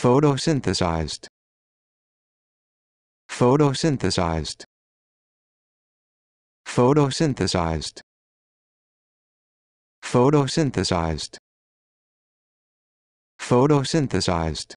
photosynthesized photosynthesized photosynthesized photosynthesized photosynthesized